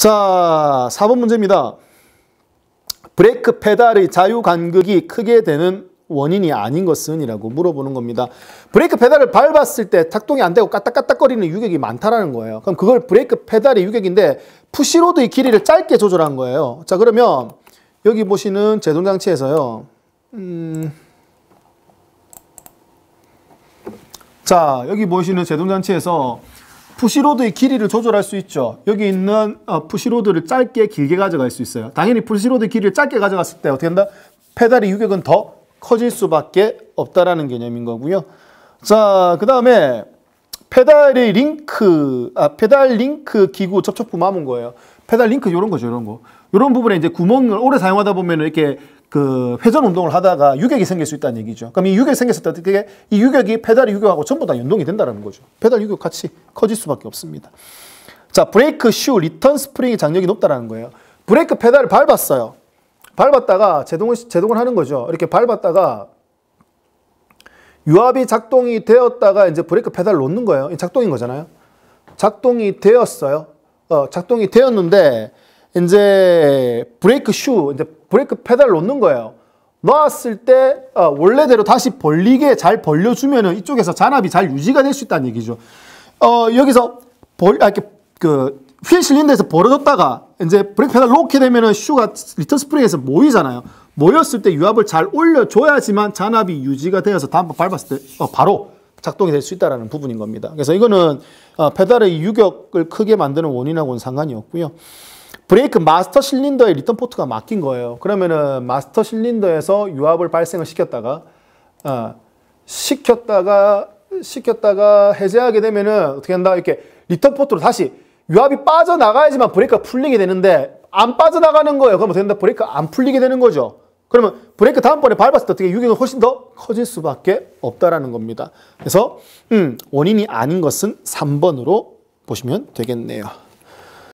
자, 4번 문제입니다. 브레이크 페달의 자유 간극이 크게 되는 원인이 아닌 것은? 이라고 물어보는 겁니다. 브레이크 페달을 밟았을 때 작동이 안 되고 까딱까딱거리는 유격이 많다라는 거예요. 그럼 그걸 브레이크 페달의 유격인데 푸시로드의 길이를 짧게 조절한 거예요. 자, 그러면 여기 보시는 제동장치에서요. 음... 자, 여기 보시는 제동장치에서 푸시로드의 길이를 조절할 수 있죠. 여기 있는 어, 푸시로드를 짧게 길게 가져갈 수 있어요. 당연히 푸시로드 길이를 짧게 가져갔을 때 어떻게 한다? 페달의 유격은 더 커질 수밖에 없다라는 개념인 거고요. 자, 그 다음에 페달의 링크, 아, 페달 링크 기구 접촉부 마문 거예요. 페달 링크 이런 거죠, 이런 거. 이런 부분에 이제 구멍을 오래 사용하다 보면 이렇게 그 회전 운동을 하다가 유격이 생길 수 있다는 얘기죠. 그럼 이 유격이 생겼을 때어게이 유격이 페달이 유격하고 전부 다 연동이 된다는 거죠. 페달 유격 같이 커질 수밖에 없습니다. 자, 브레이크 슈 리턴 스프링의 장력이 높다는 거예요. 브레이크 페달을 밟았어요. 밟았다가 제동을 제동을 하는 거죠. 이렇게 밟았다가 유압이 작동이 되었다가 이제 브레이크 페달을 놓는 거예요. 작동인 거잖아요. 작동이 되었어요. 어, 작동이 되었는데 이제 브레이크 슈, 이제 브레이크 페달 놓는 거예요. 놓았을 때 어, 원래대로 다시 벌리게 잘벌려주면 이쪽에서 잔압이 잘 유지가 될 수 있다는 얘기죠. 어, 여기서 벌, 아, 이렇게 그 휠 실린더에서 벌어졌다가 이제 브레이크 페달 놓게 되면 슈가 리턴 스프링에서 모이잖아요. 모였을 때 유압을 잘 올려줘야지만 잔압이 유지가 되어서 다음번 밟았을 때 어, 바로 작동이 될 수 있다는 부분인 겁니다. 그래서 이거는 어, 페달의 유격을 크게 만드는 원인하고는 상관이 없고요. 브레이크 마스터 실린더에 리턴 포트가 막힌 거예요. 그러면은 마스터 실린더에서 유압을 발생을 시켰다가 어, 시켰다가 시켰다가 해제하게 되면은 어떻게 한다 이렇게 리턴 포트로 다시 유압이 빠져나가야지만 브레이크가 풀리게 되는데 안 빠져나가는 거예요. 그러면 된다 브레이크 안 풀리게 되는 거죠. 그러면 브레이크 다음번에 밟았을 때 어떻게 유격은 훨씬 더 커질 수밖에 없다라는 겁니다. 그래서 음, 원인이 아닌 것은 3번으로 보시면 되겠네요.